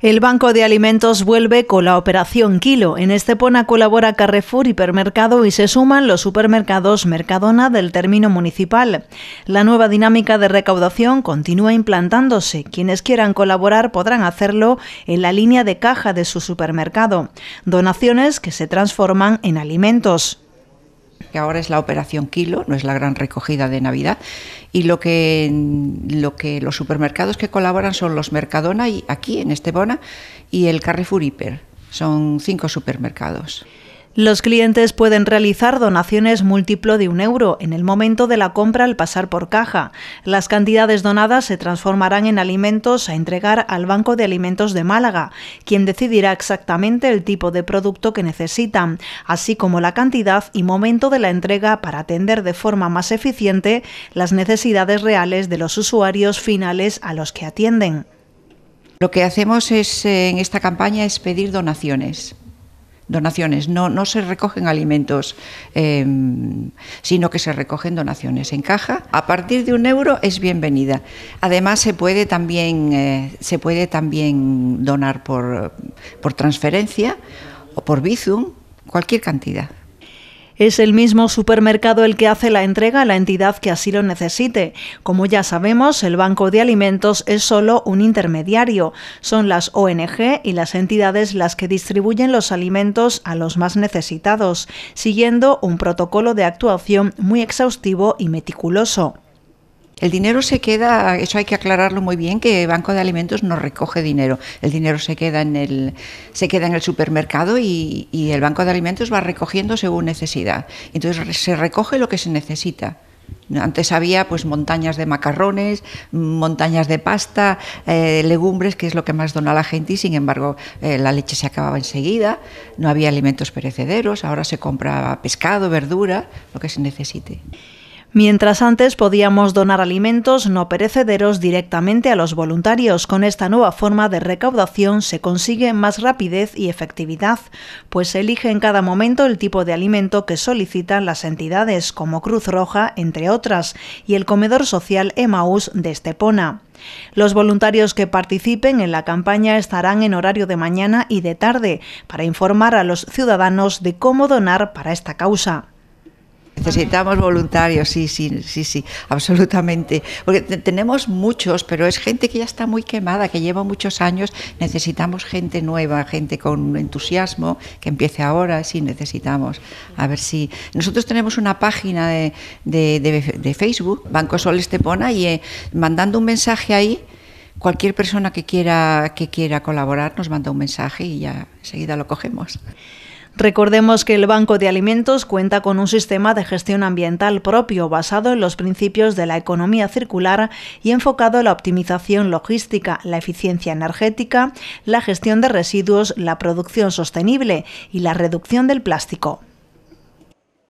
El Banco de Alimentos vuelve con la operación Kilo. En Estepona colabora Carrefour Hipermercado y se suman los supermercados Mercadona del término municipal. La nueva dinámica de recaudación continúa implantándose. Quienes quieran colaborar podrán hacerlo en la línea de caja de su supermercado. Donaciones que se transforman en alimentos que ahora es la operación Kilo, no es la gran recogida de Navidad. Y lo que, lo que los supermercados que colaboran son los Mercadona y aquí en Estebona y el Carrefour Hiper. Son cinco supermercados. Los clientes pueden realizar donaciones múltiplo de un euro en el momento de la compra al pasar por caja. Las cantidades donadas se transformarán en alimentos a entregar al Banco de Alimentos de Málaga, quien decidirá exactamente el tipo de producto que necesitan, así como la cantidad y momento de la entrega para atender de forma más eficiente las necesidades reales de los usuarios finales a los que atienden. Lo que hacemos eh, en esta campaña es pedir donaciones donaciones, no, no se recogen alimentos, em, sino que se recogen donaciones en caja. A partir de un euro es bienvenida. Además, se puede también, eh, se puede también donar por, por transferencia o por Bizum, cualquier cantidad. Es el mismo supermercado el que hace la entrega a la entidad que así lo necesite. Como ya sabemos, el Banco de Alimentos es solo un intermediario. Son las ONG y las entidades las que distribuyen los alimentos a los más necesitados, siguiendo un protocolo de actuación muy exhaustivo y meticuloso. El dinero se queda, eso hay que aclararlo muy bien, que el Banco de Alimentos no recoge dinero. El dinero se queda en el, se queda en el supermercado y, el Banco de Alimentos va recogiendo según necesidad. Entonces se recoge lo que se necesita. Antes había pues montañas de macarrones, montañas de pasta, eh, legumbres, que es lo que más dona la gente, y sin embargo eh, la leche se acababa enseguida, no había alimentos perecederos, ahora se compra pescado, verdura, lo que se necesite. Mientras antes podíamos donar alimentos no perecederos directamente a los voluntarios, con esta nueva forma de recaudación se consigue más rapidez y efectividad, pues se elige en cada momento el tipo de alimento que solicitan las entidades como Cruz Roja, entre otras, y el comedor social Emaús de Estepona. Los voluntarios que participen en la campaña estarán en horario de mañana y de tarde para informar a los ciudadanos de cómo donar para esta causa. Necesitamos voluntarios, sí, sí, sí, sí, absolutamente. Porque tenemos muchos, pero es gente que ya está muy quemada, que lleva muchos años. Necesitamos gente nueva, gente con entusiasmo, que empiece ahora, sí, necesitamos. A ver si. Nosotros tenemos una página de, Facebook, Banco Sol Estepona, y eh, mandando un mensaje ahí cualquier persona que quiera que quiera colaborar nos manda un mensaje y ya enseguida lo cogemos. Recordemos que el Banco de Alimentos cuenta con un sistema de gestión ambiental propio basado en los principios de la economía circular y enfocado a la optimización logística, la eficiencia energética, la gestión de residuos, la producción sostenible y la reducción del plástico.